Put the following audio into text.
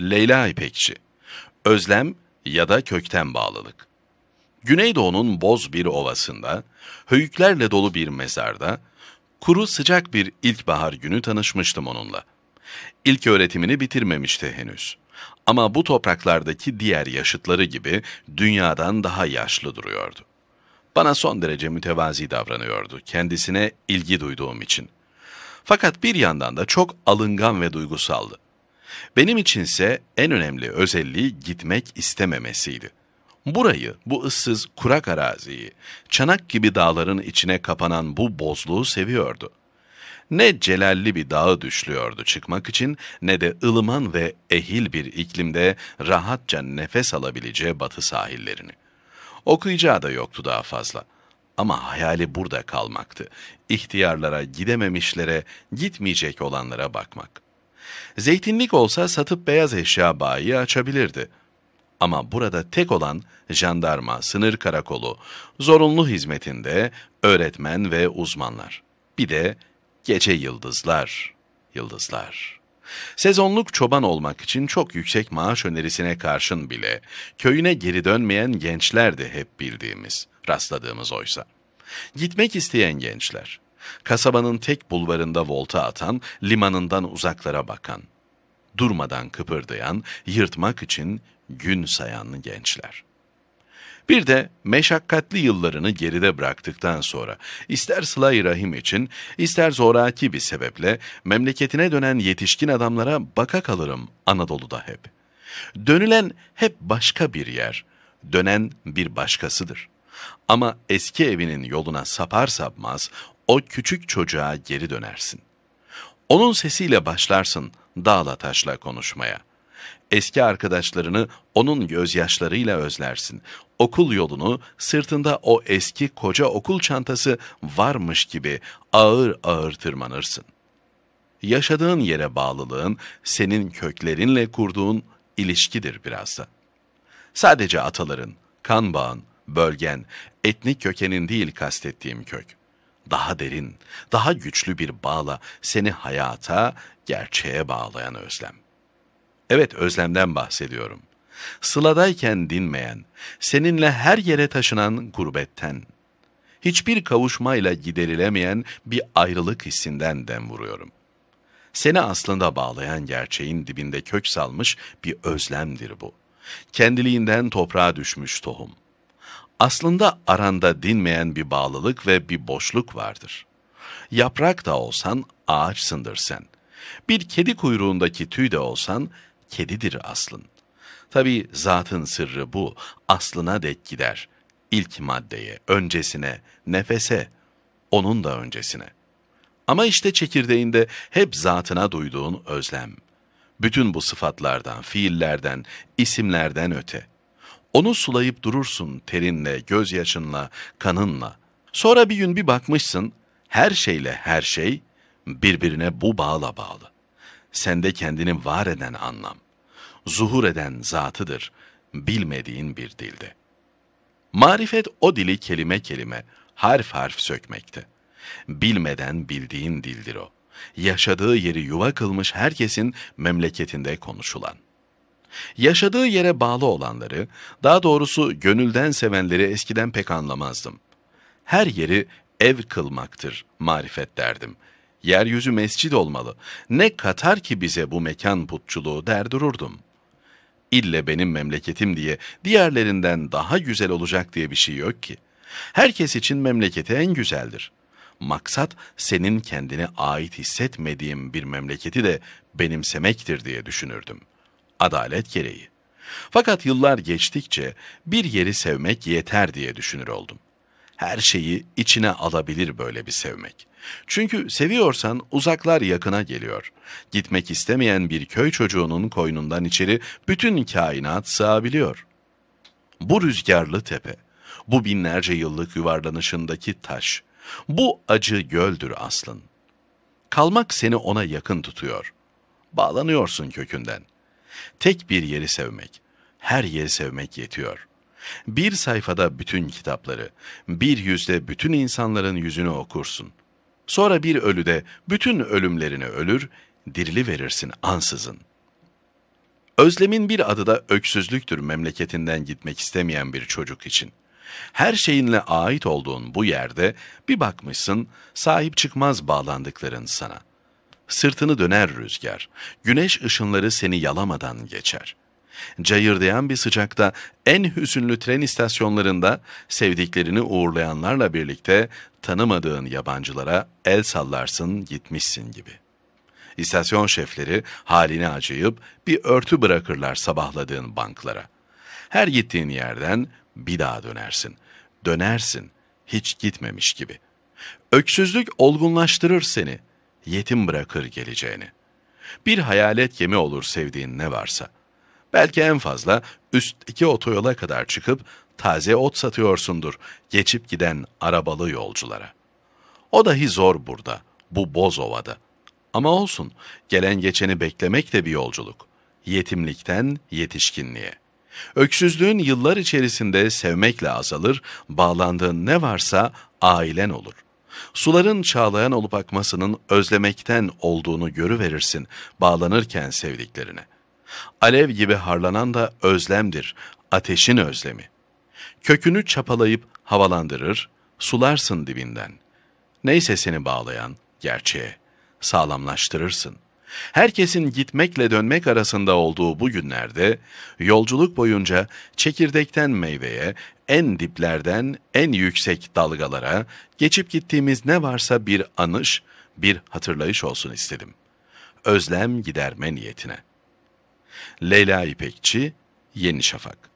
Leyla İpekçi. Özlem ya da kökten bağlılık. Güneydoğu'nun boz bir ovasında, höyüklerle dolu bir mezarda, kuru sıcak bir ilkbahar günü tanışmıştım onunla. İlk öğretimini bitirmemişti henüz. Ama bu topraklardaki diğer yaşıtları gibi dünyadan daha yaşlı duruyordu. Bana son derece mütevazi davranıyordu kendisine ilgi duyduğum için. Fakat bir yandan da çok alıngan ve duygusaldı. Benim içinse en önemli özelliği gitmek istememesiydi. Burayı, bu ıssız, kurak araziyi, çanak gibi dağların içine kapanan bu bozluğu seviyordu. Ne celalli bir dağı düşlüyordu çıkmak için ne de ılıman ve ehil bir iklimde rahatça nefes alabileceği batı sahillerini. Okuyacağı da yoktu daha fazla. Ama hayali burada kalmaktı. İhtiyarlara, gidememişlere, gitmeyecek olanlara bakmak. Zeytinlik olsa satıp beyaz eşya bayi açabilirdi. Ama burada tek olan jandarma, sınır karakolu, zorunlu hizmetinde öğretmen ve uzmanlar. Bir de gece yıldızlar, yıldızlar. Sezonluk çoban olmak için çok yüksek maaş önerisine karşın bile köyüne geri dönmeyen gençlerdi hep bildiğimiz, rastladığımız oysa. Gitmek isteyen gençler, Kasabanın tek bulvarında volta atan, limanından uzaklara bakan, durmadan kıpırdayan, yırtmak için gün sayan gençler. Bir de meşakkatli yıllarını geride bıraktıktan sonra ister sılay rahim için ister zoraki bir sebeple memleketine dönen yetişkin adamlara baka kalırım Anadolu'da hep. Dönülen hep başka bir yer, dönen bir başkasıdır.'' Ama eski evinin yoluna sapar sapmaz o küçük çocuğa geri dönersin. Onun sesiyle başlarsın dağla taşla konuşmaya. Eski arkadaşlarını onun gözyaşlarıyla özlersin. Okul yolunu sırtında o eski koca okul çantası varmış gibi ağır ağır tırmanırsın. Yaşadığın yere bağlılığın senin köklerinle kurduğun ilişkidir biraz da. Sadece ataların, kan bağın, bölgen, etnik kökenin değil kastettiğim kök.'' daha derin, daha güçlü bir bağla seni hayata, gerçeğe bağlayan özlem. Evet özlemden bahsediyorum. Sıladayken dinmeyen, seninle her yere taşınan gurbetten, hiçbir kavuşmayla giderilemeyen bir ayrılık hissinden dem vuruyorum. Seni aslında bağlayan gerçeğin dibinde kök salmış bir özlemdir bu. Kendiliğinden toprağa düşmüş tohum. Aslında aranda dinmeyen bir bağlılık ve bir boşluk vardır. Yaprak da olsan ağaçsındır sen. Bir kedi kuyruğundaki tüy de olsan kedidir aslın. Tabi zatın sırrı bu, aslına dek gider. İlk maddeye, öncesine, nefese, onun da öncesine. Ama işte çekirdeğinde hep zatına duyduğun özlem. Bütün bu sıfatlardan, fiillerden, isimlerden öte.'' Onu sulayıp durursun terinle, gözyaşınla, kanınla. Sonra bir gün bir bakmışsın, her şeyle her şey birbirine bu bağla bağlı. Sende kendini var eden anlam, zuhur eden zatıdır bilmediğin bir dilde. Marifet o dili kelime kelime, harf harf sökmekte. Bilmeden bildiğin dildir o. Yaşadığı yeri yuva kılmış herkesin memleketinde konuşulan. Yaşadığı yere bağlı olanları, daha doğrusu gönülden sevenleri eskiden pek anlamazdım. Her yeri ev kılmaktır marifet derdim. Yeryüzü mescid olmalı. Ne katar ki bize bu mekan putçuluğu der dururdum. İlle benim memleketim diye diğerlerinden daha güzel olacak diye bir şey yok ki. Herkes için memleketi en güzeldir. Maksat senin kendine ait hissetmediğim bir memleketi de benimsemektir diye düşünürdüm.'' adalet gereği. Fakat yıllar geçtikçe bir yeri sevmek yeter diye düşünür oldum. Her şeyi içine alabilir böyle bir sevmek. Çünkü seviyorsan uzaklar yakına geliyor. Gitmek istemeyen bir köy çocuğunun koynundan içeri bütün kainat sığabiliyor. Bu rüzgarlı tepe, bu binlerce yıllık yuvarlanışındaki taş, bu acı göldür aslın. Kalmak seni ona yakın tutuyor. Bağlanıyorsun kökünden. Tek bir yeri sevmek, her yeri sevmek yetiyor. Bir sayfada bütün kitapları, bir yüzde bütün insanların yüzünü okursun. Sonra bir ölüde bütün ölümlerini ölür, dirili verirsin ansızın. Özlemin bir adı da öksüzlüktür memleketinden gitmek istemeyen bir çocuk için.'' Her şeyinle ait olduğun bu yerde bir bakmışsın sahip çıkmaz bağlandıkların sana.'' Sırtını döner rüzgar, güneş ışınları seni yalamadan geçer. Cayırdayan bir sıcakta en hüzünlü tren istasyonlarında sevdiklerini uğurlayanlarla birlikte tanımadığın yabancılara el sallarsın gitmişsin gibi. İstasyon şefleri halini acıyıp bir örtü bırakırlar sabahladığın banklara. Her gittiğin yerden bir daha dönersin. Dönersin hiç gitmemiş gibi. Öksüzlük olgunlaştırır seni.'' yetim bırakır geleceğini. Bir hayalet gemi olur sevdiğin ne varsa. Belki en fazla üstteki otoyola kadar çıkıp taze ot satıyorsundur geçip giden arabalı yolculara. O dahi zor burada, bu boz ovada. Ama olsun, gelen geçeni beklemek de bir yolculuk. Yetimlikten yetişkinliğe. Öksüzlüğün yıllar içerisinde sevmekle azalır, bağlandığın ne varsa ailen olur. Suların çağlayan olup akmasının özlemekten olduğunu görüverirsin bağlanırken sevdiklerine. Alev gibi harlanan da özlemdir, ateşin özlemi. Kökünü çapalayıp havalandırır, sularsın dibinden. Neyse seni bağlayan gerçeğe, sağlamlaştırırsın. Herkesin gitmekle dönmek arasında olduğu bu günlerde yolculuk boyunca çekirdekten meyveye, en diplerden en yüksek dalgalara geçip gittiğimiz ne varsa bir anış, bir hatırlayış olsun istedim. Özlem giderme niyetine. Leyla İpekçi, Yeni Şafak